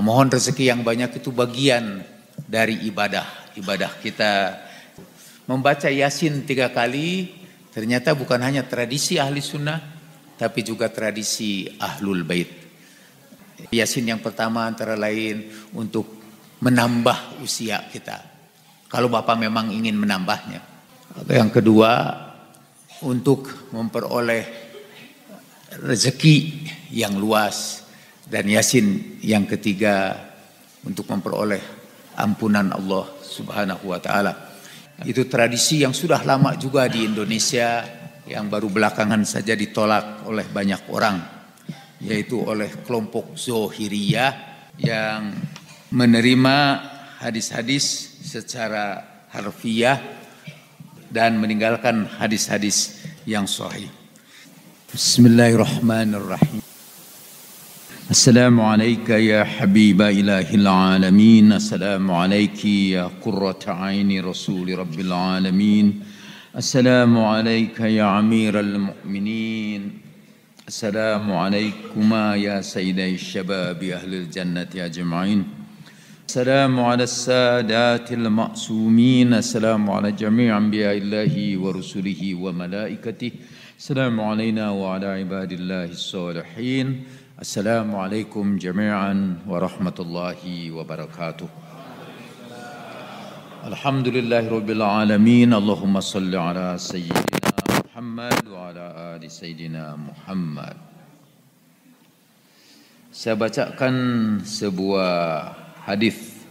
Memohon rezeki yang banyak itu bagian dari ibadah. Ibadah kita membaca Yasin tiga kali ternyata bukan hanya tradisi ahli sunnah, tapi juga tradisi ahlul bait. Yasin yang pertama antara lain untuk menambah usia kita. Kalau Bapak memang ingin menambahnya. Yang kedua untuk memperoleh rezeki yang luas dan Yasin yang ketiga untuk memperoleh ampunan Allah Subhanahu wa taala. Itu tradisi yang sudah lama juga di Indonesia yang baru belakangan saja ditolak oleh banyak orang yaitu oleh kelompok Zohiriyah yang menerima hadis-hadis secara harfiah dan meninggalkan hadis-hadis yang sahih. Bismillahirrahmanirrahim. السلام عليك يا حبيب إله العالمين السلام عليك يا قرة عين رسول رب العالمين السلام عليك يا عمير المؤمنين السلام عليكما يا سيدي الشباب أهل الجنة أجمعين السلام على السادات المأسومين السلام على جميع أنبياء الله ورسله وملائكته السلام علينا وعلى عباد الله الصالحين Assalamualaikum jami'an warahmatullahi wabarakatuh. Alhamdulillahi rabbil alamin. ala sayyidina Muhammad wa ala ali Muhammad. Saya bacakan sebuah hadis.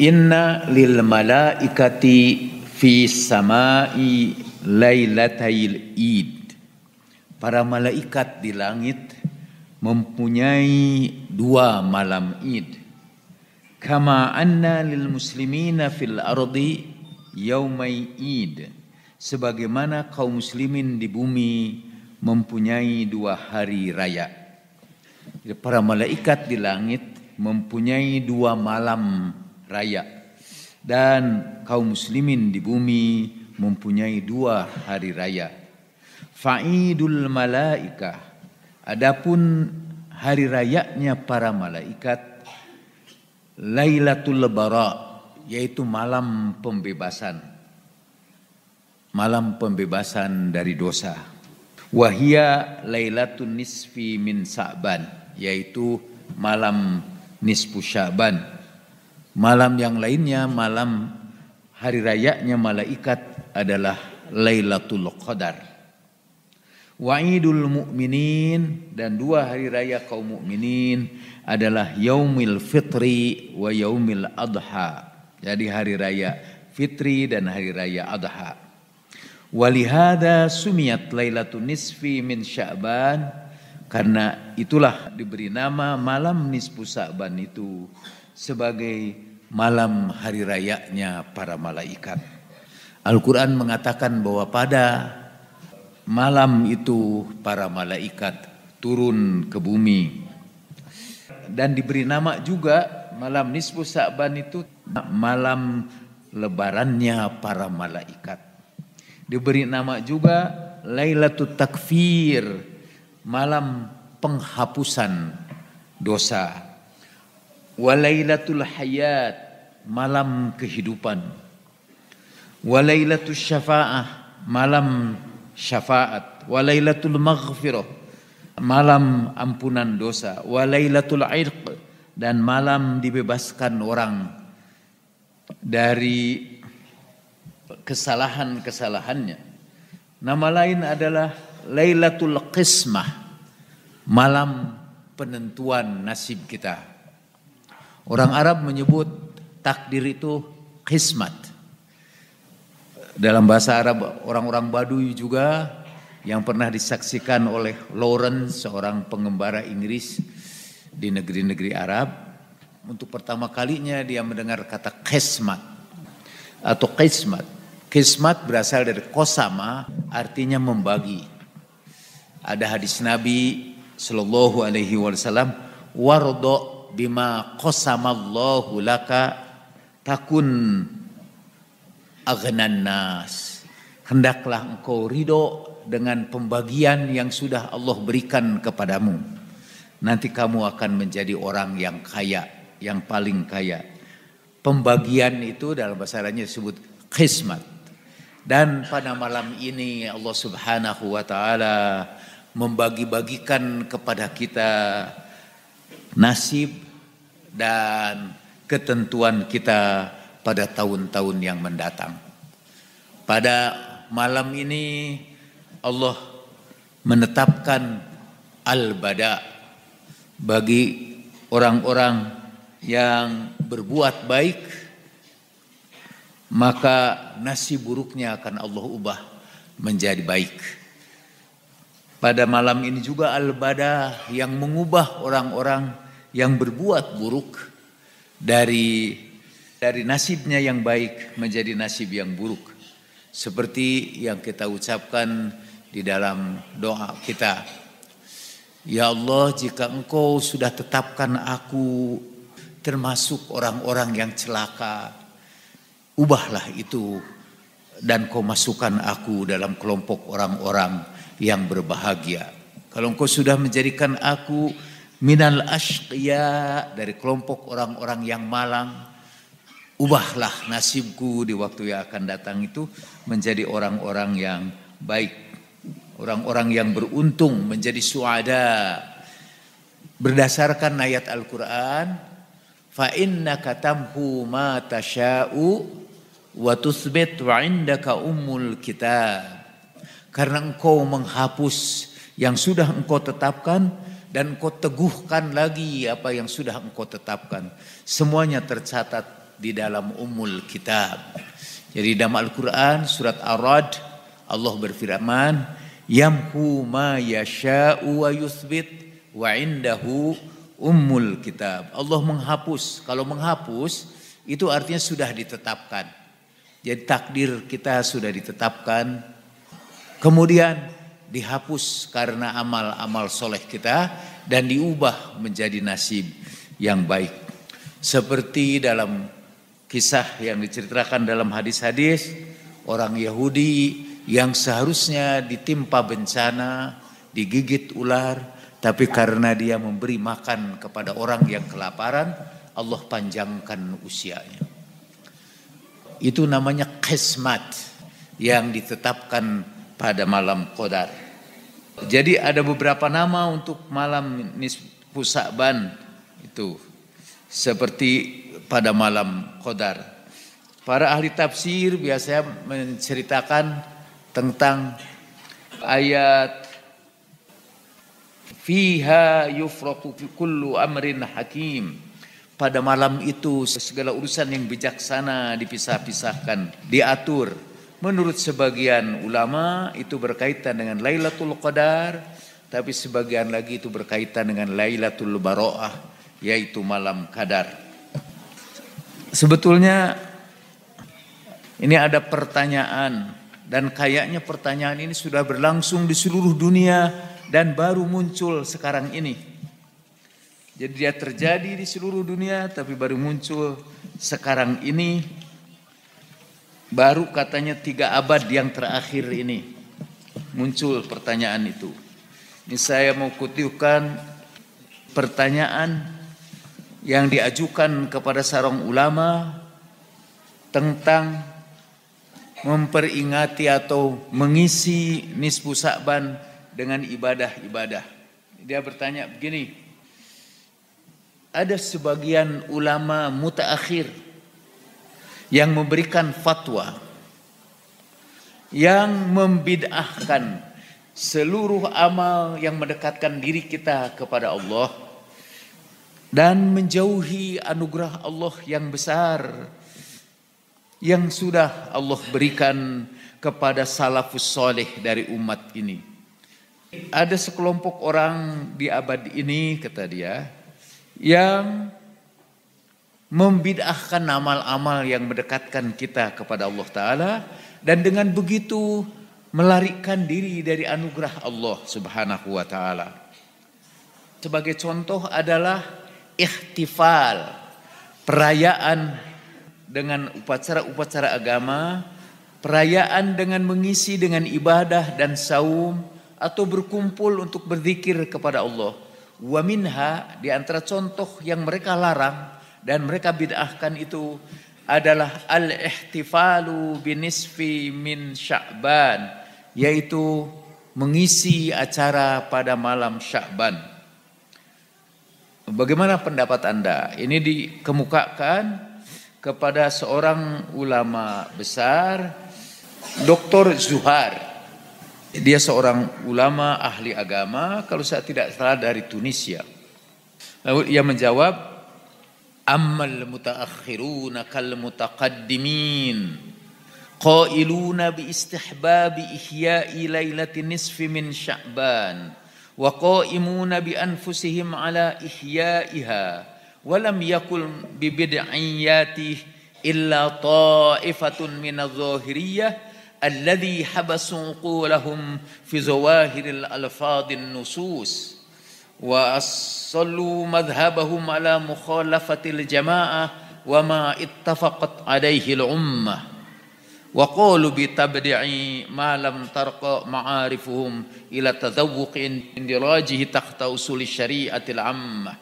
Inna lil malaikati fi samai lailatail id. Para malaikat di langit mempunyai dua malam Id. Kama anna lil muslimina fil ardi yaumai Id. Sebagaimana kaum muslimin di bumi mempunyai dua hari raya. Para malaikat di langit mempunyai dua malam raya. Dan kaum muslimin di bumi mempunyai dua hari raya. Fa'idul malaikah Adapun hari rayanya para malaikat Lailatul Lebara yaitu malam pembebasan. Malam pembebasan dari dosa. Wahia Lailatul Nisfi min Sa'ban yaitu malam nisfu Syaban. Malam yang lainnya malam hari rayanya malaikat adalah Lailatul Qadar. Wa'idul mu'minin dan dua hari raya kaum mukminin adalah yaumil fitri wa yaumil adha. Jadi hari raya fitri dan hari raya adha. Walihada Sumiat lailatun nisfi min sya'ban karena itulah diberi nama malam nisfu sya'ban itu sebagai malam hari rayanya para malaikat. Al-Quran mengatakan bahwa pada malam itu para malaikat turun ke bumi. Dan diberi nama juga malam nisfu Sa'ban itu malam lebarannya para malaikat. Diberi nama juga Lailatul Takfir, malam penghapusan dosa. Walailatul Hayat, malam kehidupan. Walailatul Syafa'ah, malam syafaat walailatul maghfirah malam ampunan dosa walailatul irq dan malam dibebaskan orang dari kesalahan-kesalahannya nama lain adalah lailatul qismah malam penentuan nasib kita orang Arab menyebut takdir itu kismat dalam bahasa Arab orang-orang Baduy juga yang pernah disaksikan oleh Lawrence seorang pengembara Inggris di negeri-negeri Arab untuk pertama kalinya dia mendengar kata kismat atau kismat. Kismat berasal dari kosama artinya membagi. Ada hadis Nabi Shallallahu Alaihi Wasallam wardo bima kosamallahu laka takun aghnan nas. Hendaklah engkau ridho dengan pembagian yang sudah Allah berikan kepadamu. Nanti kamu akan menjadi orang yang kaya, yang paling kaya. Pembagian itu dalam bahasa Arabnya disebut kismat. Dan pada malam ini Allah Subhanahu wa taala membagi-bagikan kepada kita nasib dan ketentuan kita pada tahun-tahun yang mendatang. Pada malam ini Allah menetapkan al-bada bagi orang-orang yang berbuat baik maka nasib buruknya akan Allah ubah menjadi baik. Pada malam ini juga al-bada yang mengubah orang-orang yang berbuat buruk dari dari nasibnya yang baik menjadi nasib yang buruk. Seperti yang kita ucapkan di dalam doa kita. Ya Allah, jika Engkau sudah tetapkan aku termasuk orang-orang yang celaka, ubahlah itu dan kau masukkan aku dalam kelompok orang-orang yang berbahagia. Kalau engkau sudah menjadikan aku minal ashqiya dari kelompok orang-orang yang malang, ubahlah nasibku di waktu yang akan datang itu menjadi orang-orang yang baik, orang-orang yang beruntung, menjadi suada. Berdasarkan ayat Al-Qur'an, fa innaka tamhu ma tasya'u wa tusbit wa indaka ummul kitab. Karena engkau menghapus yang sudah engkau tetapkan dan engkau teguhkan lagi apa yang sudah engkau tetapkan. Semuanya tercatat di dalam umul kitab. Jadi dalam Al-Quran surat ar Allah berfirman yamhu ma yasha'u wa yuthbit wa indahu umul kitab. Allah menghapus. Kalau menghapus itu artinya sudah ditetapkan. Jadi takdir kita sudah ditetapkan. Kemudian dihapus karena amal-amal soleh kita dan diubah menjadi nasib yang baik. Seperti dalam kisah yang diceritakan dalam hadis-hadis orang Yahudi yang seharusnya ditimpa bencana, digigit ular, tapi karena dia memberi makan kepada orang yang kelaparan, Allah panjangkan usianya. Itu namanya kismat yang ditetapkan pada malam Qadar. Jadi ada beberapa nama untuk malam Nisfu Sa'ban itu seperti pada malam Qadar. Para ahli tafsir biasanya menceritakan tentang ayat fiha yufraqu kullu amrin hakim. Pada malam itu segala urusan yang bijaksana dipisah-pisahkan, diatur. Menurut sebagian ulama itu berkaitan dengan Lailatul Qadar, tapi sebagian lagi itu berkaitan dengan Lailatul Baroah, yaitu malam Qadar. Sebetulnya ini ada pertanyaan dan kayaknya pertanyaan ini sudah berlangsung di seluruh dunia dan baru muncul sekarang ini. Jadi dia terjadi di seluruh dunia tapi baru muncul sekarang ini baru katanya tiga abad yang terakhir ini muncul pertanyaan itu. Ini saya mau kutipkan pertanyaan yang diajukan kepada sarong ulama tentang memperingati atau mengisi nisfu Sa'ban dengan ibadah-ibadah. Dia bertanya begini, ada sebagian ulama mutaakhir yang memberikan fatwa yang membid'ahkan seluruh amal yang mendekatkan diri kita kepada Allah dan menjauhi anugerah Allah yang besar yang sudah Allah berikan kepada salafus soleh dari umat ini. Ada sekelompok orang di abad ini, kata dia, yang membidahkan amal-amal yang mendekatkan kita kepada Allah Ta'ala dan dengan begitu melarikan diri dari anugerah Allah Subhanahu wa Ta'ala. Sebagai contoh adalah ikhtifal, perayaan dengan upacara-upacara agama, perayaan dengan mengisi dengan ibadah dan saum atau berkumpul untuk berzikir kepada Allah. Wa minha di antara contoh yang mereka larang dan mereka bid'ahkan itu adalah al-ihtifalu binisfi min Sya'ban yaitu mengisi acara pada malam Sya'ban. Bagaimana pendapat Anda? Ini dikemukakan kepada seorang ulama besar, Dr. Zuhar. Dia seorang ulama ahli agama, kalau saya tidak salah dari Tunisia. Lalu ia menjawab, Ammal mutaakhiruna kal mutaqaddimin. Qailuna bi istihbabi ihya'i lailati nisfi min sya'ban وقائمون بأنفسهم على إحيائها ولم يكن ببدعياته إلا طائفة من الظاهرية الذي حبسوا قولهم في ظواهر الألفاظ النصوص وأصلوا مذهبهم على مخالفة الجماعة وما اتفقت عليه الأمة wa qalu bi tabdi'i ma lam tarqa ma'arifuhum ila tadawwuqin indirajihi takhta usuli syari'atil ammah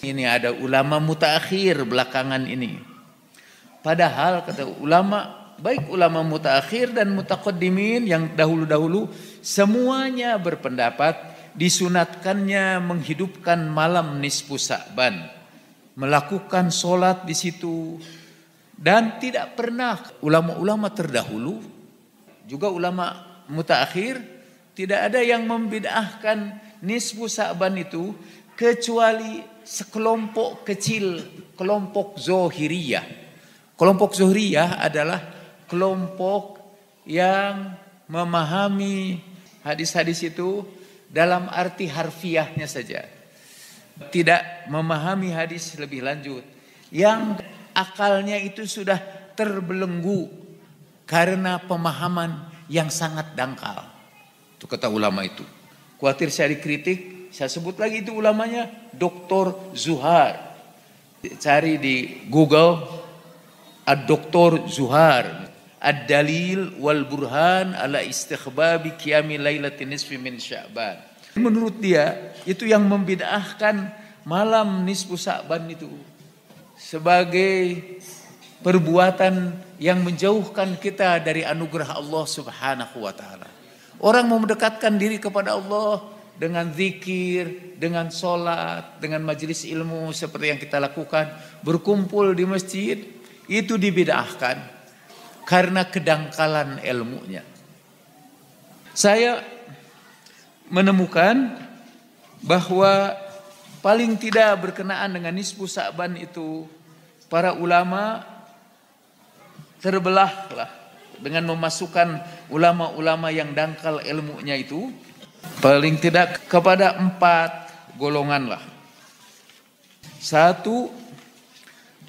ini ada ulama mutaakhir belakangan ini padahal kata ulama baik ulama mutaakhir dan mutaqaddimin yang dahulu-dahulu semuanya berpendapat disunatkannya menghidupkan malam nisfu sa'ban melakukan solat di situ dan tidak pernah ulama-ulama terdahulu, juga ulama mutakhir tidak ada yang membid'ahkan nisbu Sa'ban itu kecuali sekelompok kecil, kelompok Zohiriyah. Kelompok Zohiriyah adalah kelompok yang memahami hadis-hadis itu dalam arti harfiahnya saja. Tidak memahami hadis lebih lanjut. Yang akalnya itu sudah terbelenggu karena pemahaman yang sangat dangkal. Itu kata ulama itu. kuatir saya dikritik, saya sebut lagi itu ulamanya Dr. Zuhar. Cari di Google Ad-Dr. Zuhar Ad-Dalil wal Burhan ala istighbabi qiyami lailatin nisfi min Sya'ban. Menurut dia itu yang membid'ahkan malam nisfu Sya'ban itu sebagai perbuatan yang menjauhkan kita dari anugerah Allah Subhanahu wa taala. Orang mau mendekatkan diri kepada Allah dengan zikir, dengan sholat, dengan majelis ilmu seperti yang kita lakukan, berkumpul di masjid, itu dibidahkan karena kedangkalan ilmunya. Saya menemukan bahwa paling tidak berkenaan dengan nisfu Sa'ban itu para ulama terbelahlah dengan memasukkan ulama-ulama yang dangkal ilmunya itu paling tidak kepada empat golongan lah. Satu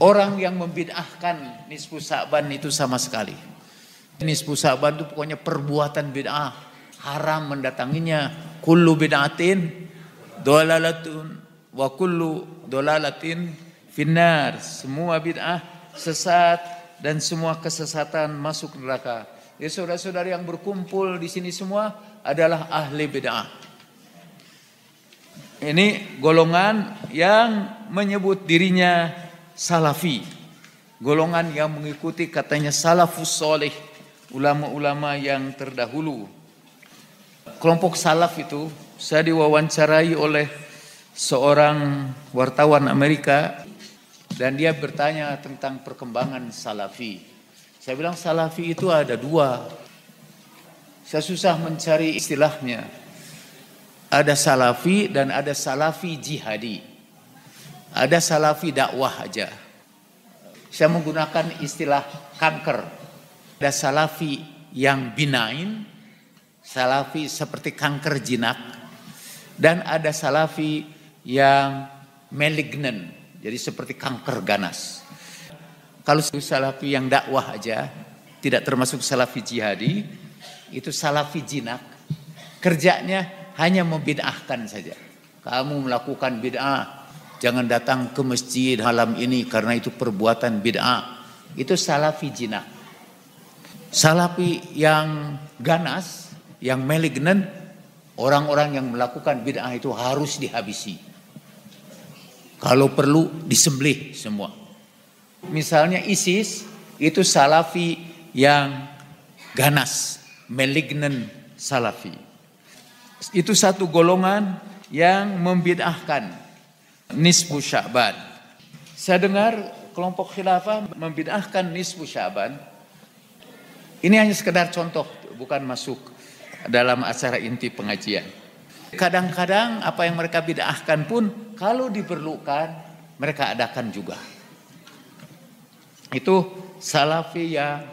orang yang membid'ahkan nisfu Sa'ban itu sama sekali. Nisfu Sa'ban itu pokoknya perbuatan bid'ah, haram mendatanginya, kullu bid'atin dolalatun wa kullu dolalatin finnar. Semua bid'ah sesat dan semua kesesatan masuk neraka. Ya saudara-saudara yang berkumpul di sini semua adalah ahli bid'ah. Ini golongan yang menyebut dirinya salafi. Golongan yang mengikuti katanya salafus soleh. Ulama-ulama yang terdahulu. Kelompok salaf itu saya diwawancarai oleh seorang wartawan Amerika dan dia bertanya tentang perkembangan Salafi. Saya bilang Salafi itu ada dua. Saya susah mencari istilahnya. Ada Salafi dan ada Salafi jihadi. Ada Salafi dakwah aja. Saya menggunakan istilah kanker. Ada Salafi yang binain, Salafi seperti kanker jinak, dan ada Salafi yang malignant, jadi seperti kanker ganas. Kalau salafi yang dakwah aja, tidak termasuk salafi jihadi, itu salafi jinak. Kerjanya hanya membid'ahkan saja. Kamu melakukan bid'ah, jangan datang ke masjid halam ini karena itu perbuatan bid'ah. Itu salafi jinak. Salafi yang ganas, yang malignant, orang-orang yang melakukan bid'ah itu harus dihabisi. Kalau perlu disembelih semua. Misalnya ISIS itu salafi yang ganas, malignant salafi. Itu satu golongan yang membid'ahkan nisbu Syaban. Saya dengar kelompok khilafah membid'ahkan nisbu Syaban. Ini hanya sekedar contoh, bukan masuk dalam acara inti pengajian. Kadang-kadang apa yang mereka bid'ahkan pun kalau diperlukan mereka adakan juga. Itu salafi yang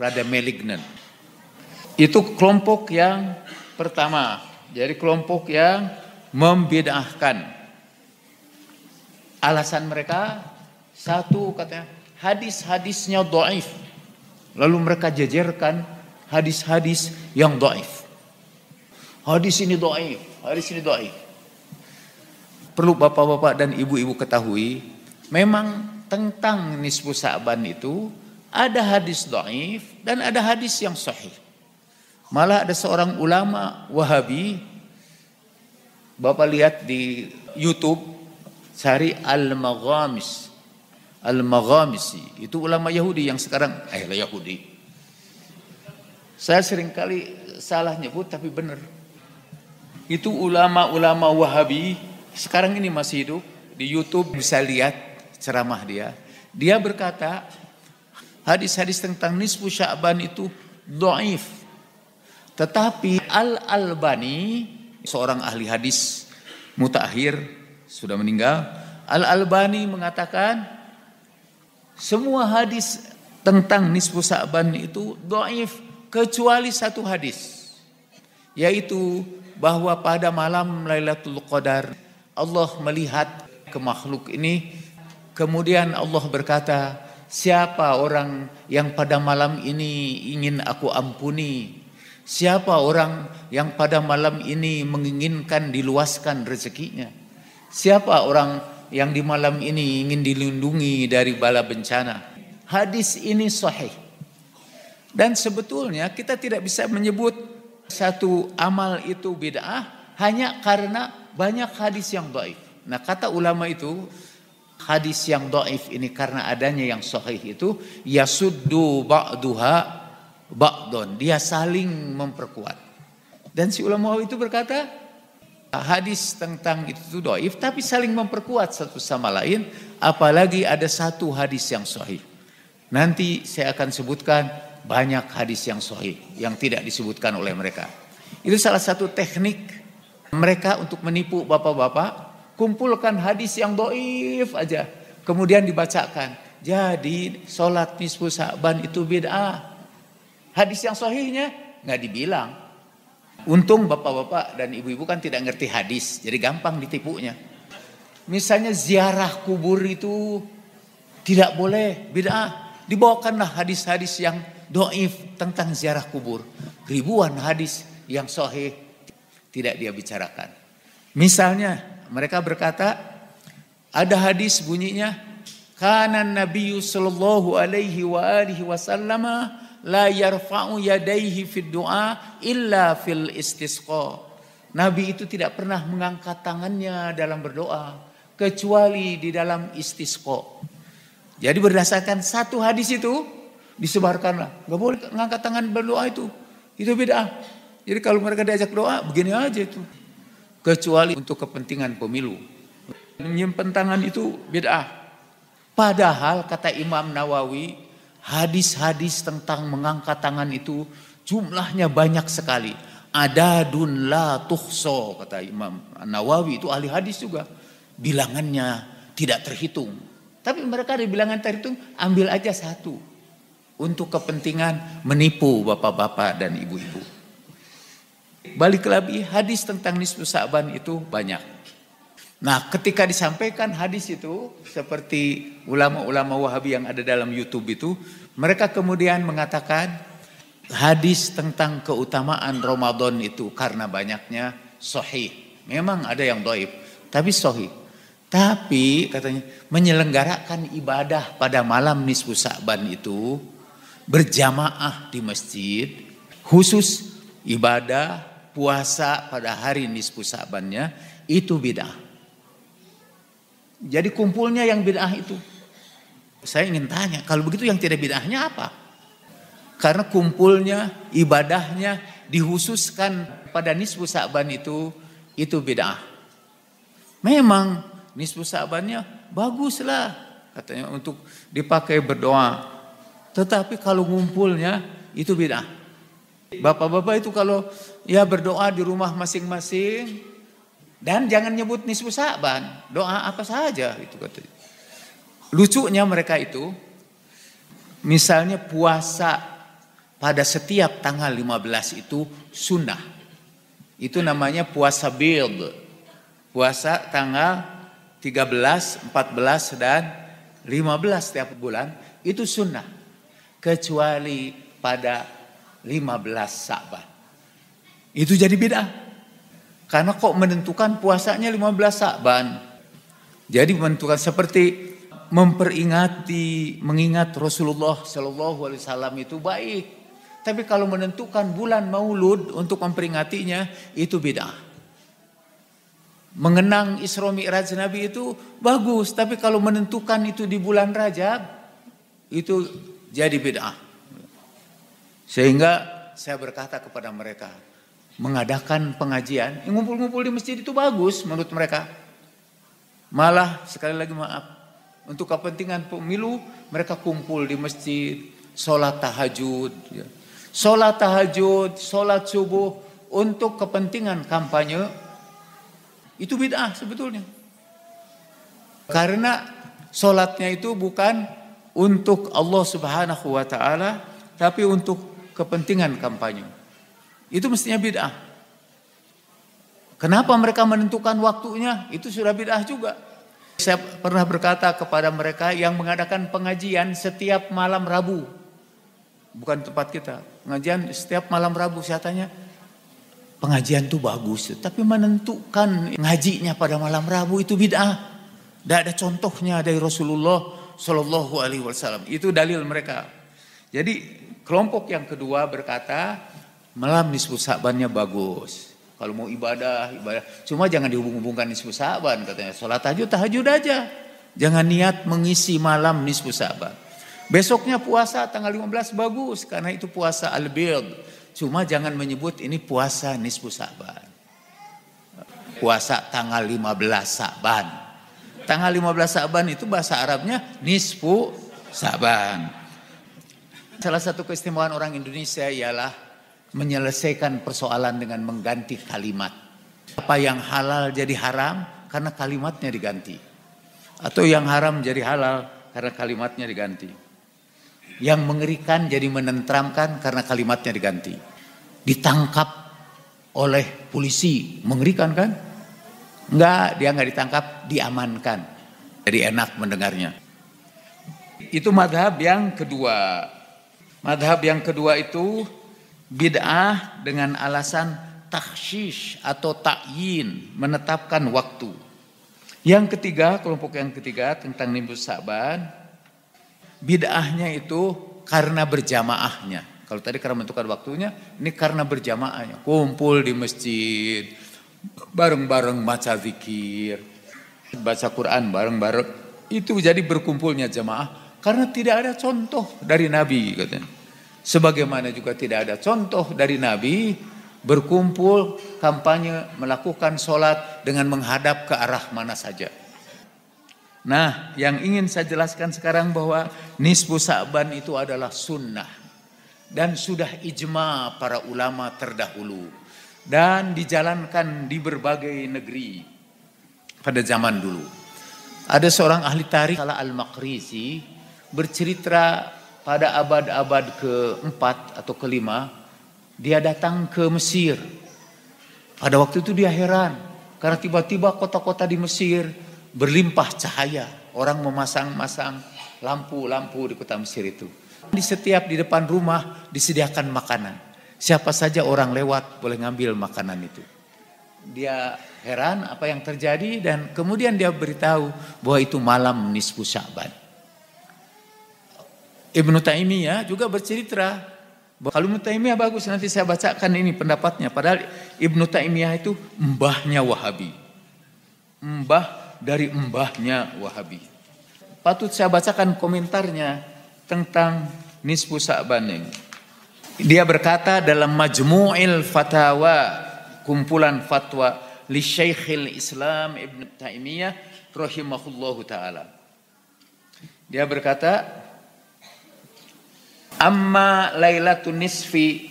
rada malignant. Itu kelompok yang pertama. Jadi kelompok yang membid'ahkan. Alasan mereka satu katanya hadis-hadisnya doif. Lalu mereka jejerkan hadis-hadis yang doif. Hadis ini doaif, hadis ini doaif. Perlu bapak-bapak dan ibu-ibu ketahui, memang tentang nisfu Sa'ban itu ada hadis doaif dan ada hadis yang sahih. Malah ada seorang ulama Wahabi Bapak lihat di YouTube cari Al-Maghamis. Al-Maghamisi, itu ulama Yahudi yang sekarang eh Yahudi. Saya sering kali salah nyebut tapi benar itu ulama-ulama Wahabi sekarang ini masih hidup di YouTube bisa lihat ceramah dia. Dia berkata hadis-hadis tentang nisfu Sya'ban itu doif. Tetapi Al Albani seorang ahli hadis mutakhir sudah meninggal. Al Albani mengatakan semua hadis tentang nisfu Sya'ban itu doif kecuali satu hadis yaitu bahwa pada malam Lailatul Qadar Allah melihat ke makhluk ini kemudian Allah berkata siapa orang yang pada malam ini ingin aku ampuni siapa orang yang pada malam ini menginginkan diluaskan rezekinya siapa orang yang di malam ini ingin dilindungi dari bala bencana hadis ini sahih dan sebetulnya kita tidak bisa menyebut satu amal itu bid'ah hanya karena banyak hadis yang doif. Nah kata ulama itu hadis yang doif ini karena adanya yang sahih itu yasuddu ba'duha ba'don. Dia saling memperkuat. Dan si ulama itu berkata hadis tentang itu doif tapi saling memperkuat satu sama lain apalagi ada satu hadis yang sahih. Nanti saya akan sebutkan banyak hadis yang sahih yang tidak disebutkan oleh mereka. Itu salah satu teknik mereka untuk menipu bapak-bapak, kumpulkan hadis yang doif aja, kemudian dibacakan. Jadi sholat nisfu sa'ban itu bid'ah. Hadis yang sahihnya nggak dibilang. Untung bapak-bapak dan ibu-ibu kan tidak ngerti hadis, jadi gampang ditipunya. Misalnya ziarah kubur itu tidak boleh bid'ah. Dibawakanlah hadis-hadis yang doif tentang ziarah kubur. Ribuan hadis yang sahih tidak dia bicarakan. Misalnya mereka berkata ada hadis bunyinya karena Nabi sallallahu alaihi wa alihi wasallam la yarfa'u yadaihi fid du'a illa fil istisqa. Nabi itu tidak pernah mengangkat tangannya dalam berdoa kecuali di dalam istisqa. Jadi berdasarkan satu hadis itu disebarkanlah. Gak boleh ngangkat tangan berdoa itu. Itu beda. Jadi kalau mereka diajak doa, begini aja itu. Kecuali untuk kepentingan pemilu. Menyimpan tangan itu beda. Padahal kata Imam Nawawi, hadis-hadis tentang mengangkat tangan itu jumlahnya banyak sekali. ada Dunla tuhso, kata Imam Nawawi itu ahli hadis juga. Bilangannya tidak terhitung. Tapi mereka ada bilangan terhitung, ambil aja satu untuk kepentingan menipu bapak-bapak dan ibu-ibu. Balik lagi hadis tentang nisbu sa'ban itu banyak. Nah ketika disampaikan hadis itu seperti ulama-ulama wahabi yang ada dalam youtube itu. Mereka kemudian mengatakan hadis tentang keutamaan Ramadan itu karena banyaknya sohih. Memang ada yang doib tapi sohih. Tapi katanya menyelenggarakan ibadah pada malam nisbu sa'ban itu berjamaah di masjid, khusus ibadah, puasa pada hari nisfu sabannya, itu bid'ah. Jadi kumpulnya yang bid'ah itu. Saya ingin tanya, kalau begitu yang tidak bid'ahnya apa? Karena kumpulnya, ibadahnya dihususkan pada nisfu saban itu, itu bid'ah. Memang nisfu sabannya baguslah katanya untuk dipakai berdoa tetapi kalau ngumpulnya itu bid'ah. Bapak-bapak itu kalau ya berdoa di rumah masing-masing dan jangan nyebut nisbu sa'ban, doa apa saja itu kata. Lucunya mereka itu misalnya puasa pada setiap tanggal 15 itu sunnah. Itu namanya puasa bid. Puasa tanggal 13, 14 dan 15 setiap bulan itu sunnah kecuali pada 15 Sa'ban. Itu jadi beda Karena kok menentukan puasanya 15 Sa'ban. Jadi menentukan seperti memperingati, mengingat Rasulullah Shallallahu Alaihi Wasallam itu baik. Tapi kalau menentukan bulan Maulud untuk memperingatinya itu beda Mengenang Isra Mi'raj Nabi itu bagus, tapi kalau menentukan itu di bulan Rajab itu jadi bid'ah. Sehingga saya berkata kepada mereka, mengadakan pengajian, ngumpul-ngumpul di masjid itu bagus menurut mereka. Malah sekali lagi maaf, untuk kepentingan pemilu mereka kumpul di masjid, sholat tahajud, ya. sholat tahajud, sholat subuh untuk kepentingan kampanye itu bid'ah sebetulnya. Karena sholatnya itu bukan untuk Allah Subhanahu wa taala tapi untuk kepentingan kampanye. Itu mestinya bid'ah. Kenapa mereka menentukan waktunya? Itu sudah bid'ah juga. Saya pernah berkata kepada mereka yang mengadakan pengajian setiap malam Rabu. Bukan tempat kita. Pengajian setiap malam Rabu saya tanya, pengajian itu bagus, tapi menentukan ngajinya pada malam Rabu itu bid'ah. Tidak ada contohnya dari Rasulullah Shallallahu Alaihi Wasallam. Itu dalil mereka. Jadi kelompok yang kedua berkata malam nisfu sabannya bagus. Kalau mau ibadah, ibadah. Cuma jangan dihubung-hubungkan nisfu saban katanya. Sholat tahajud, tahajud aja. Jangan niat mengisi malam nisfu saban. Besoknya puasa tanggal 15 bagus karena itu puasa al-bid. Cuma jangan menyebut ini puasa nisfu saban. Puasa tanggal 15 saban. Tanggal 15 Saban itu bahasa Arabnya nisfu Saban. Salah satu keistimewaan orang Indonesia ialah menyelesaikan persoalan dengan mengganti kalimat. Apa yang halal jadi haram karena kalimatnya diganti. Atau yang haram jadi halal karena kalimatnya diganti. Yang mengerikan jadi menentramkan karena kalimatnya diganti. Ditangkap oleh polisi, mengerikan kan? Enggak, dia nggak ditangkap, diamankan. Jadi enak mendengarnya. Itu madhab yang kedua. Madhab yang kedua itu bid'ah dengan alasan takshish atau takyin, menetapkan waktu. Yang ketiga, kelompok yang ketiga tentang nimbus saban, bid'ahnya itu karena berjamaahnya. Kalau tadi karena menentukan waktunya, ini karena berjamaahnya. Kumpul di masjid, bareng-bareng baca zikir, baca Quran bareng-bareng. Itu jadi berkumpulnya jemaah karena tidak ada contoh dari Nabi katanya. Sebagaimana juga tidak ada contoh dari Nabi berkumpul kampanye melakukan sholat dengan menghadap ke arah mana saja. Nah, yang ingin saya jelaskan sekarang bahwa nisbu Sa'ban itu adalah sunnah dan sudah ijma para ulama terdahulu dan dijalankan di berbagai negeri pada zaman dulu. Ada seorang ahli tarikh kala al makrizi bercerita pada abad-abad keempat atau kelima dia datang ke Mesir. Pada waktu itu dia heran karena tiba-tiba kota-kota di Mesir berlimpah cahaya. Orang memasang-masang lampu-lampu di kota Mesir itu. Di setiap di depan rumah disediakan makanan Siapa saja orang lewat boleh ngambil makanan itu. Dia heran apa yang terjadi dan kemudian dia beritahu bahwa itu malam nisfu Sya'ban. Ibnu Taimiyah juga bercerita kalau Ibnu Taimiyah bagus nanti saya bacakan ini pendapatnya. Padahal Ibnu Taimiyah itu mbahnya Wahabi. Mbah dari mbahnya Wahabi. Patut saya bacakan komentarnya tentang nisfu syaban ini. Dia berkata dalam Majmu'il Fatawa, kumpulan fatwa li syaikhil Islam Ibn Taimiyah rahimahullahu taala. Dia berkata, "Amma Laylatun Nisfi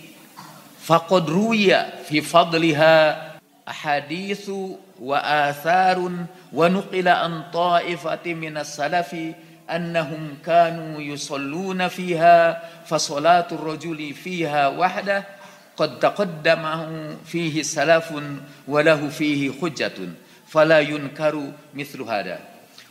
faqad ruya fi fadliha ahadithu wa atharun wa nuqila an ta'ifati minas salafi أنهم كانوا يصلون فيها فصلاة الرجل فيها وحده قد تقدمه فيه سلف وله فيه حجة فلا ينكر مثل هذا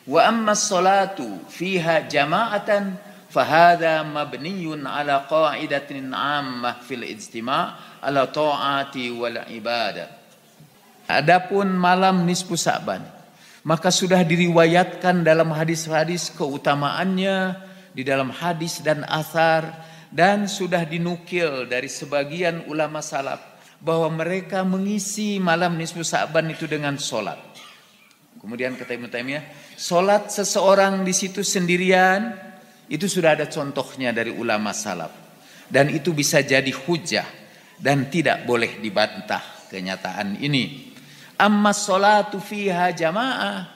وأما الصلاة فيها جماعة فهذا مبني على قاعدة عامة في الاجتماع على طاعة والعبادة Adapun malam nisfu Sa'ban maka sudah diriwayatkan dalam hadis-hadis keutamaannya, di dalam hadis dan asar, dan sudah dinukil dari sebagian ulama salaf bahwa mereka mengisi malam nisfu Sa'ban itu dengan sholat. Kemudian kata Ibn Taimiyah, sholat seseorang di situ sendirian itu sudah ada contohnya dari ulama salaf dan itu bisa jadi hujah dan tidak boleh dibantah kenyataan ini. Amma sholatu fiha jamaah.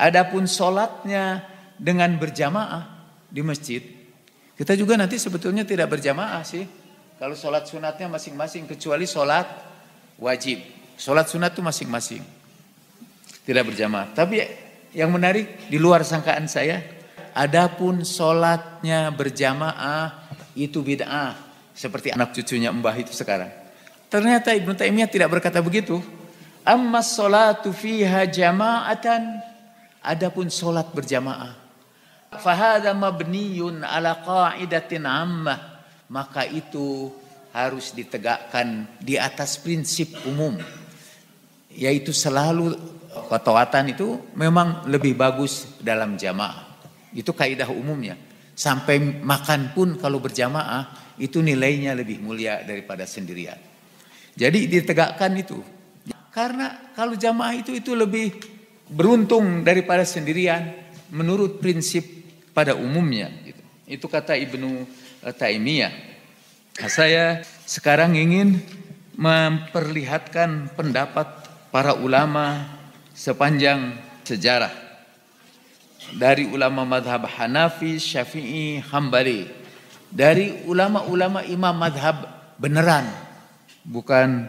Adapun sholatnya dengan berjamaah di masjid. Kita juga nanti sebetulnya tidak berjamaah sih. Kalau sholat sunatnya masing-masing kecuali sholat wajib. Sholat sunat itu masing-masing. Tidak berjamaah. Tapi yang menarik di luar sangkaan saya. Adapun sholatnya berjamaah itu bid'ah. Seperti anak cucunya mbah itu sekarang. Ternyata Ibnu Taimiyah tidak berkata begitu. Amma salatu fiha jama'atan. Adapun solat berjamaah. Fahada mabniyun ala qa'idatin ammah. Maka itu harus ditegakkan di atas prinsip umum. Yaitu selalu kotoatan itu memang lebih bagus dalam jamaah. Itu kaidah umumnya. Sampai makan pun kalau berjamaah itu nilainya lebih mulia daripada sendirian. Jadi ditegakkan itu karena kalau jamaah itu itu lebih beruntung daripada sendirian menurut prinsip pada umumnya. Gitu. Itu kata Ibnu eh, Taimiyah. Nah, saya sekarang ingin memperlihatkan pendapat para ulama sepanjang sejarah dari ulama madhab Hanafi, Syafi'i, Hambali, dari ulama-ulama imam madhab beneran, bukan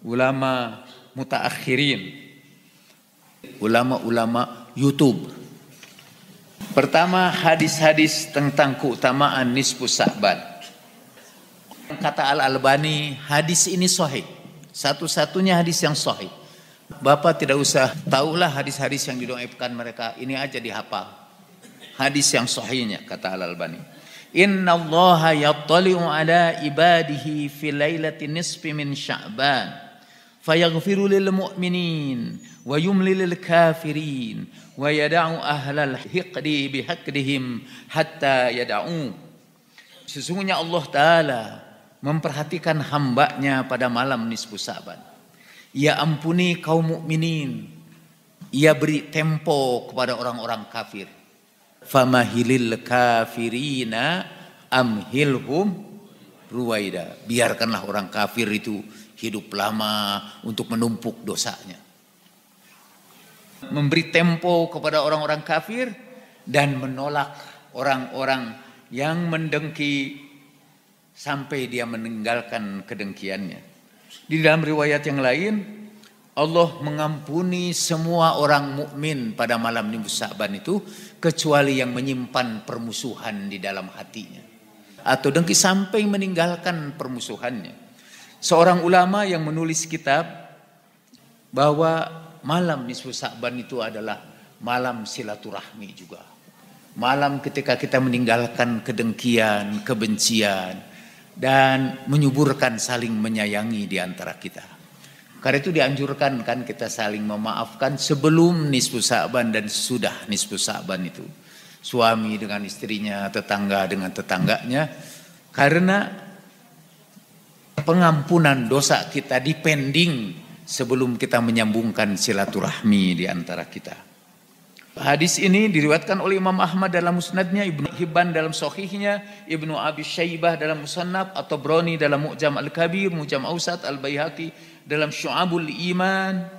ulama mutaakhirin. Ulama-ulama YouTube. Pertama hadis-hadis tentang keutamaan nisfu sa'ban. Kata Al-Albani, hadis ini sahih. Satu-satunya hadis yang sahih. Bapak tidak usah tahulah hadis-hadis yang didoakan mereka. Ini aja dihafal. Hadis yang sahihnya kata Al-Albani. Inna Allah yattali'u ala ibadihi fi lailati nisfi min sya'ban فيغفر lil ويملي للكافرين ويدع أهل الحقد بحقدهم حتى ahlal hatta sesungguhnya Allah taala memperhatikan hambanya pada malam nisfu saban ia ampuni kaum mukminin ia beri tempo kepada orang-orang kafir famahilil kafirina amhilhum ruwaida biarkanlah orang kafir itu hidup lama untuk menumpuk dosanya. Memberi tempo kepada orang-orang kafir dan menolak orang-orang yang mendengki sampai dia meninggalkan kedengkiannya. Di dalam riwayat yang lain, Allah mengampuni semua orang mukmin pada malam Nimbus Sa'ban itu kecuali yang menyimpan permusuhan di dalam hatinya atau dengki sampai meninggalkan permusuhannya. Seorang ulama yang menulis kitab bahwa malam nisfu Sa'ban itu adalah malam silaturahmi juga. Malam ketika kita meninggalkan kedengkian, kebencian dan menyuburkan saling menyayangi di antara kita. Karena itu dianjurkan kan kita saling memaafkan sebelum nisfu Sa'ban dan sudah nisfu Sa'ban itu. Suami dengan istrinya, tetangga dengan tetangganya. Karena pengampunan dosa kita dipending sebelum kita menyambungkan silaturahmi di antara kita. Hadis ini diriwatkan oleh Imam Ahmad dalam musnadnya, Ibnu Hibban dalam sohihnya, Ibnu Abi Syaibah dalam musannab, atau Broni dalam Mu'jam Al-Kabir, Mu'jam Ausat, Al-Bayhaqi dalam Syu'abul Iman,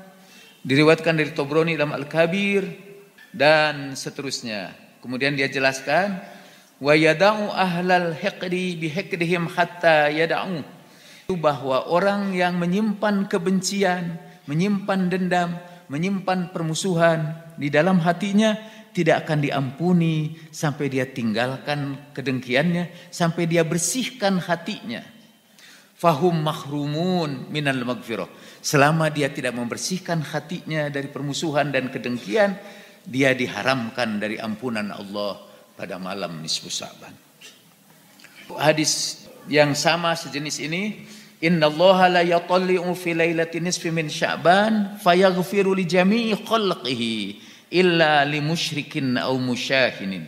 diriwatkan dari Tobroni dalam Al-Kabir, dan seterusnya. Kemudian dia jelaskan, ahlal أَهْلَ الْحِقْدِ بِحِقْدِهِمْ حَتَّى يَدَعُوهُ bahwa orang yang menyimpan kebencian, menyimpan dendam, menyimpan permusuhan di dalam hatinya tidak akan diampuni sampai dia tinggalkan kedengkiannya, sampai dia bersihkan hatinya. Fahum mahrumun minal magfirah. Selama dia tidak membersihkan hatinya dari permusuhan dan kedengkian, dia diharamkan dari ampunan Allah pada malam nisfu Sa'ban. Hadis yang sama sejenis ini Inna Allah la yatalli'u fi lailati nisfi min Sya'ban fayaghfiru li jami'i khalqihi illa li musyrikin au musyahinin.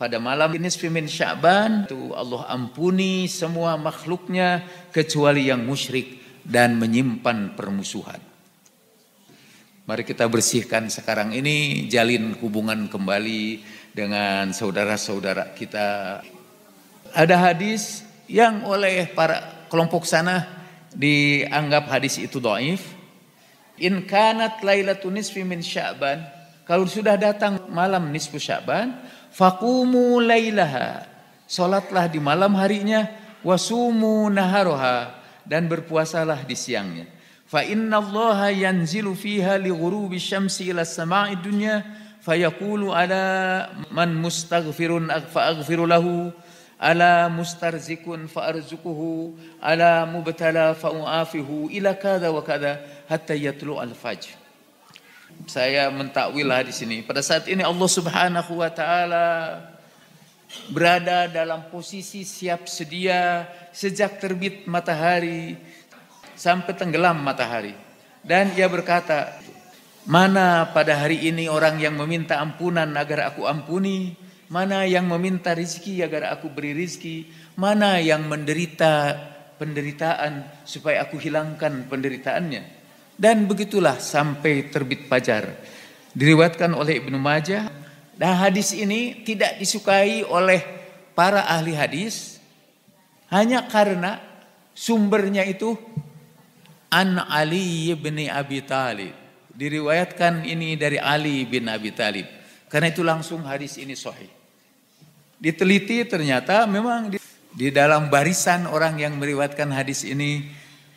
Pada malam nisfi min Sya'ban itu Allah ampuni semua makhluknya kecuali yang musyrik dan menyimpan permusuhan. Mari kita bersihkan sekarang ini jalin hubungan kembali dengan saudara-saudara kita. Ada hadis yang oleh para kelompok sana dianggap hadis itu doif. In kanat lailatun nisfi min sya'ban. Kalau sudah datang malam nisfu sya'ban. Fakumu lailaha. Sholatlah di malam harinya. Wasumu naharoha. Dan berpuasalah di siangnya. Fa inna allaha yanzilu fiha li ghurubi syamsi ila sama'i dunya. Fayaqulu ala man mustaghfirun fa lahu ala mustarzikun fa'arzukuhu ala mubtala fa'uafihu ila kada wa kada hatta yatlu al-fajr. Saya mentakwil di sini. Pada saat ini Allah Subhanahu wa taala berada dalam posisi siap sedia sejak terbit matahari sampai tenggelam matahari. Dan ia berkata, Mana pada hari ini orang yang meminta ampunan agar aku ampuni Mana yang meminta rizki agar aku beri rizki. Mana yang menderita penderitaan supaya aku hilangkan penderitaannya. Dan begitulah sampai terbit fajar. Diriwatkan oleh Ibnu Majah. Nah hadis ini tidak disukai oleh para ahli hadis. Hanya karena sumbernya itu An Ali bin Abi Talib. Diriwayatkan ini dari Ali bin Abi Talib. Karena itu langsung hadis ini sahih. Diteliti ternyata memang di, di dalam barisan orang yang meriwatkan hadis ini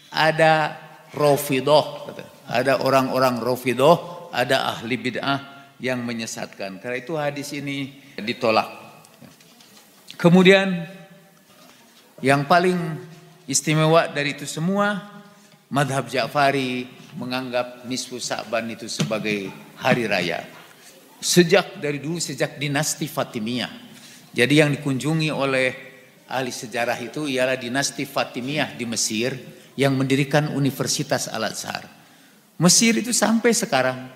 ada rofidoh, ada orang-orang rofidoh, ada ahli bid'ah yang menyesatkan. Karena itu hadis ini ditolak. Kemudian yang paling istimewa dari itu semua, madhab Ja'fari menganggap nisfu Sa'ban itu sebagai hari raya. Sejak dari dulu, sejak dinasti Fatimiyah, jadi yang dikunjungi oleh ahli sejarah itu ialah dinasti Fatimiyah di Mesir yang mendirikan Universitas Al-Azhar. Mesir itu sampai sekarang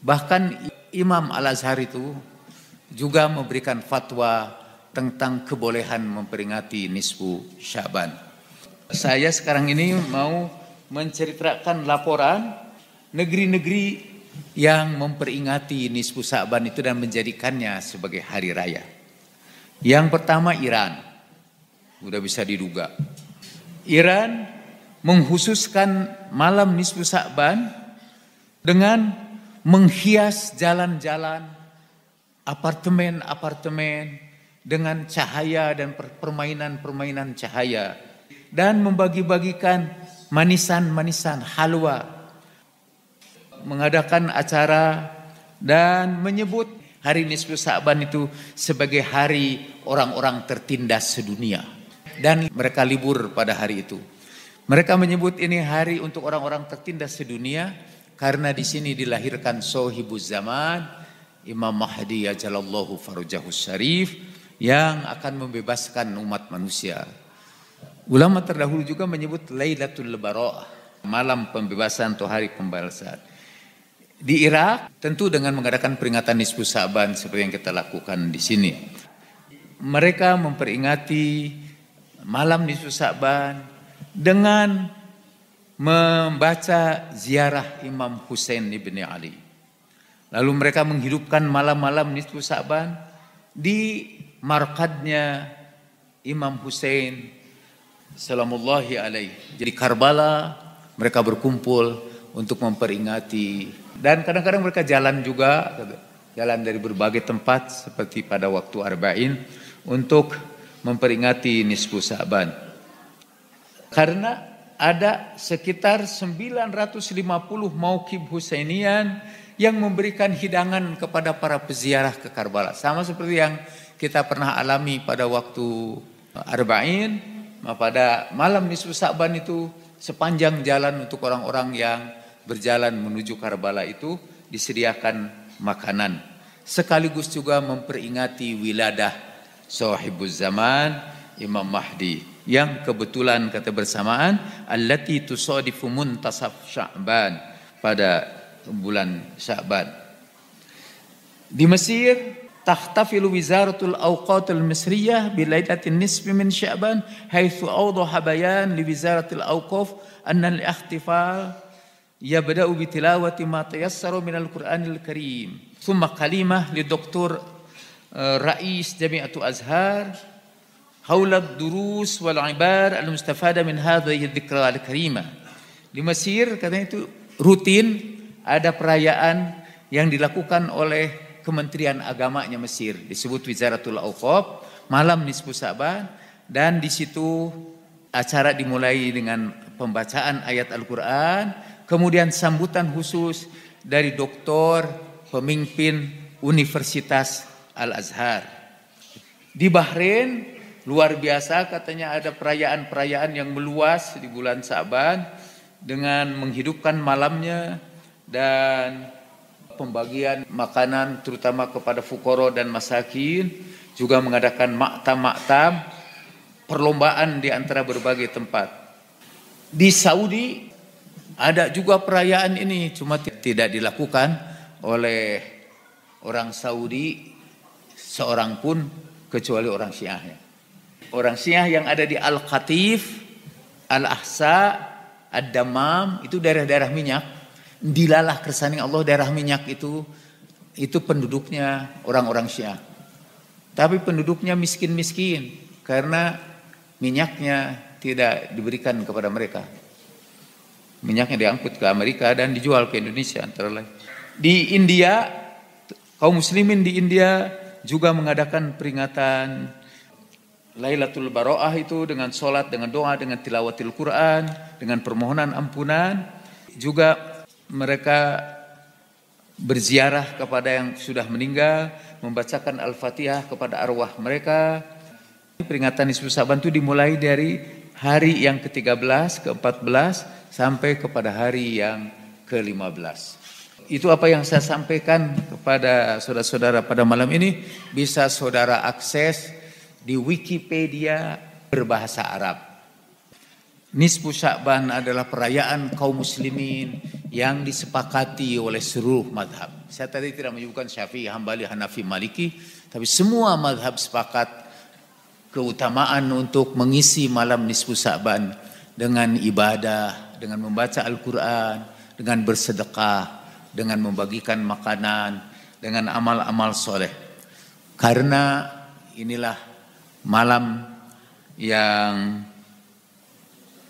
bahkan Imam Al-Azhar itu juga memberikan fatwa tentang kebolehan memperingati nisfu Syaban. Saya sekarang ini mau menceritakan laporan negeri-negeri yang memperingati nisfu Syaban itu dan menjadikannya sebagai hari raya. Yang pertama Iran. sudah bisa diduga. Iran menghususkan malam nisfu Sa'ban dengan menghias jalan-jalan, apartemen-apartemen dengan cahaya dan permainan-permainan cahaya dan membagi-bagikan manisan-manisan halwa mengadakan acara dan menyebut Hari nisfu Sa'ban itu sebagai hari orang-orang tertindas sedunia. Dan mereka libur pada hari itu. Mereka menyebut ini hari untuk orang-orang tertindas sedunia karena di sini dilahirkan sohibuz zaman Imam Mahdi ajalallahu farujahu syarif yang akan membebaskan umat manusia. Ulama terdahulu juga menyebut Lailatul Lebaro'ah, malam pembebasan atau hari pembalasan. Di Irak tentu dengan mengadakan peringatan Nisfu Sa'ban seperti yang kita lakukan di sini. Mereka memperingati malam Nisfu Sa'ban dengan membaca ziarah Imam Hussein ibni Ali. Lalu mereka menghidupkan malam-malam Nisfu Sa'ban di markadnya Imam Hussein Salamullahi alaih. Jadi Karbala mereka berkumpul untuk memperingati dan kadang-kadang mereka jalan juga, jalan dari berbagai tempat seperti pada waktu Arba'in untuk memperingati Nisfu Sa'ban. Karena ada sekitar 950 maukib Husainian yang memberikan hidangan kepada para peziarah ke Karbala. Sama seperti yang kita pernah alami pada waktu Arba'in, pada malam Nisfu Sa'ban itu sepanjang jalan untuk orang-orang yang berjalan menuju Karbala itu disediakan makanan. Sekaligus juga memperingati wiladah sahibuz zaman Imam Mahdi yang kebetulan kata bersamaan allati tusadifu muntasaf Sya'ban pada bulan Sya'ban. Di Mesir تحتفل وزارة الأوقات المصرية بليلة النصف من شعبان حيث أوضح بيان لوزارة الأوقاف أن الاحتفال يبدأ بتلاوة tilawati تيسر من القرآن الكريم ثم للدكتور li Dr. Eh, Rais Jami'atu Azhar والعبار المستفادة من ibar الذكرى الكريمة min كذا Di Mesir katanya itu rutin ada perayaan yang dilakukan oleh Kementerian Agamanya Mesir disebut Wizaratul Awqaf malam nisfu Sa'ban dan di situ acara dimulai dengan pembacaan ayat Al-Qur'an kemudian sambutan khusus dari doktor pemimpin Universitas Al-Azhar. Di Bahrain luar biasa katanya ada perayaan-perayaan yang meluas di bulan Saban dengan menghidupkan malamnya dan pembagian makanan terutama kepada fukoro dan masakin juga mengadakan maktam-maktam perlombaan di antara berbagai tempat. Di Saudi ada juga perayaan ini cuma tidak dilakukan oleh orang Saudi seorang pun kecuali orang Syiah. Ya. Orang Syiah yang ada di Al-Qatif, Al-Ahsa, Ad-Damam itu daerah-daerah minyak. Dilalah kersaning Allah daerah minyak itu itu penduduknya orang-orang Syiah. Tapi penduduknya miskin-miskin karena minyaknya tidak diberikan kepada mereka minyaknya diangkut ke Amerika dan dijual ke Indonesia antara lain. Di India, kaum muslimin di India juga mengadakan peringatan Lailatul Baroah itu dengan sholat, dengan doa, dengan tilawatil Quran, dengan permohonan ampunan. Juga mereka berziarah kepada yang sudah meninggal, membacakan Al-Fatihah kepada arwah mereka. Peringatan Isu Saban itu dimulai dari hari yang ke-13, ke-14, sampai kepada hari yang ke-15. Itu apa yang saya sampaikan kepada saudara-saudara pada malam ini bisa saudara akses di Wikipedia berbahasa Arab. Nisfu Syakban adalah perayaan kaum muslimin yang disepakati oleh seluruh madhab. Saya tadi tidak menyebutkan Syafi'i, Hambali, Hanafi, Maliki, tapi semua madhab sepakat keutamaan untuk mengisi malam nisfu Syakban dengan ibadah, dengan membaca Al-Quran, dengan bersedekah, dengan membagikan makanan, dengan amal-amal soleh. Karena inilah malam yang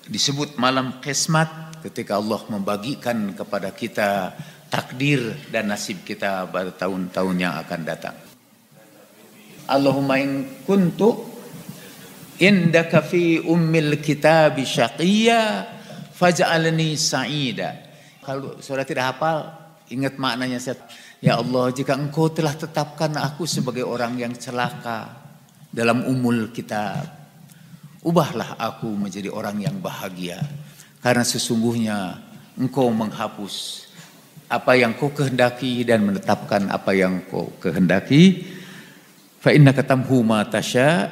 disebut malam kismat ketika Allah membagikan kepada kita takdir dan nasib kita pada tahun-tahun yang akan datang. Allahumma in kuntu indaka fi ummil kitab syaqiyah faj'alni sa'ida. Kalau saudara tidak hafal, ingat maknanya saya. Ya Allah, jika engkau telah tetapkan aku sebagai orang yang celaka dalam umul kita, ubahlah aku menjadi orang yang bahagia. Karena sesungguhnya engkau menghapus apa yang kau kehendaki dan menetapkan apa yang kau kehendaki. Fa katamhu ma tasya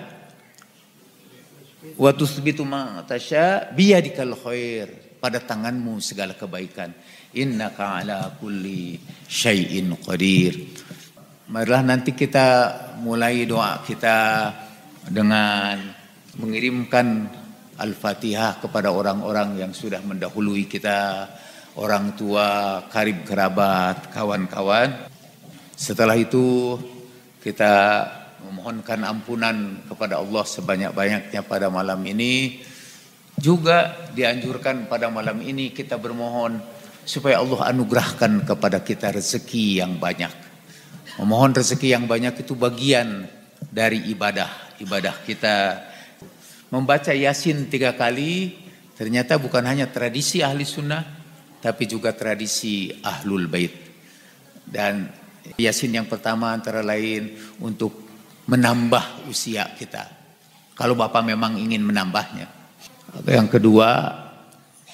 wa tusbitu ma tasya biyadikal khair pada tanganmu segala kebaikan innaka ala kulli syai'in qadir marilah nanti kita mulai doa kita dengan mengirimkan Al-Fatihah kepada orang-orang yang sudah mendahului kita, orang tua, karib kerabat, kawan-kawan. Setelah itu kita memohonkan ampunan kepada Allah sebanyak-banyaknya pada malam ini. Juga dianjurkan pada malam ini kita bermohon supaya Allah anugerahkan kepada kita rezeki yang banyak. Memohon rezeki yang banyak itu bagian dari ibadah. Ibadah kita membaca Yasin tiga kali ternyata bukan hanya tradisi ahli sunnah tapi juga tradisi ahlul bait. Dan Yasin yang pertama antara lain untuk menambah usia kita. Kalau Bapak memang ingin menambahnya. Yang kedua,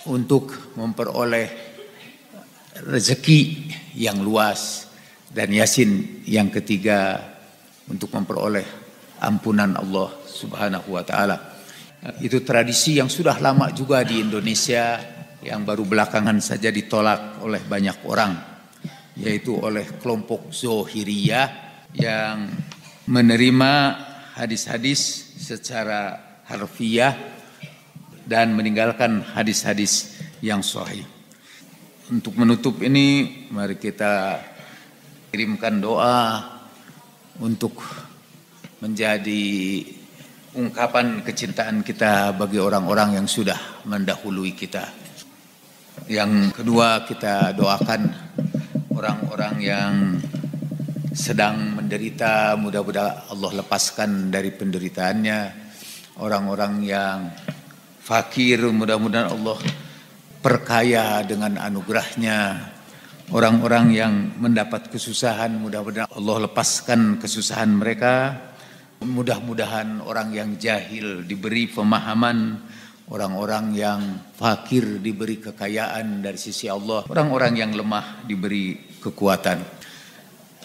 untuk memperoleh rezeki yang luas. Dan Yasin yang ketiga, untuk memperoleh ampunan Allah subhanahu wa ta'ala. Itu tradisi yang sudah lama juga di Indonesia, yang baru belakangan saja ditolak oleh banyak orang. Yaitu oleh kelompok Zohiriyah yang menerima hadis-hadis secara harfiah dan meninggalkan hadis-hadis yang sahih. Untuk menutup ini mari kita kirimkan doa untuk menjadi ungkapan kecintaan kita bagi orang-orang yang sudah mendahului kita. Yang kedua kita doakan orang-orang yang sedang menderita, mudah-mudahan Allah lepaskan dari penderitaannya. Orang-orang yang fakir, mudah-mudahan Allah perkaya dengan anugerahnya. Orang-orang yang mendapat kesusahan, mudah-mudahan Allah lepaskan kesusahan mereka. Mudah-mudahan orang yang jahil diberi pemahaman, orang-orang yang fakir diberi kekayaan dari sisi Allah, orang-orang yang lemah diberi kekuatan.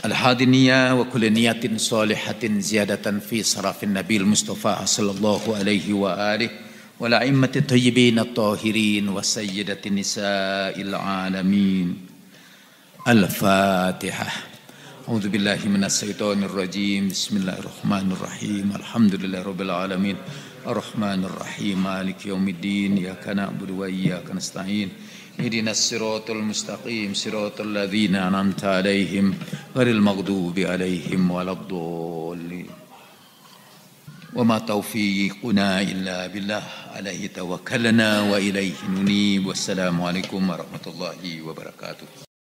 Al-Hadiniya wa kulli niyatin salihatin ziyadatan fi sarafin Nabi Mustafa sallallahu alaihi wa alihi wa la'immati tayyibin at-tahirin wa sayyidati nisa'il alamin. Al-Fatiha. أعوذ بالله من الشيطان الرجيم بسم الله الرحمن الرحيم الحمد لله رب العالمين الرحمن الرحيم مالك اهدنا الصراط المستقيم صراط الذين أنعمت عليهم غير المغضوب عليهم ولا الضالين وما توفيقنا إلا بالله عليه توكلنا وإليه ننيب والسلام عليكم ورحمة الله وبركاته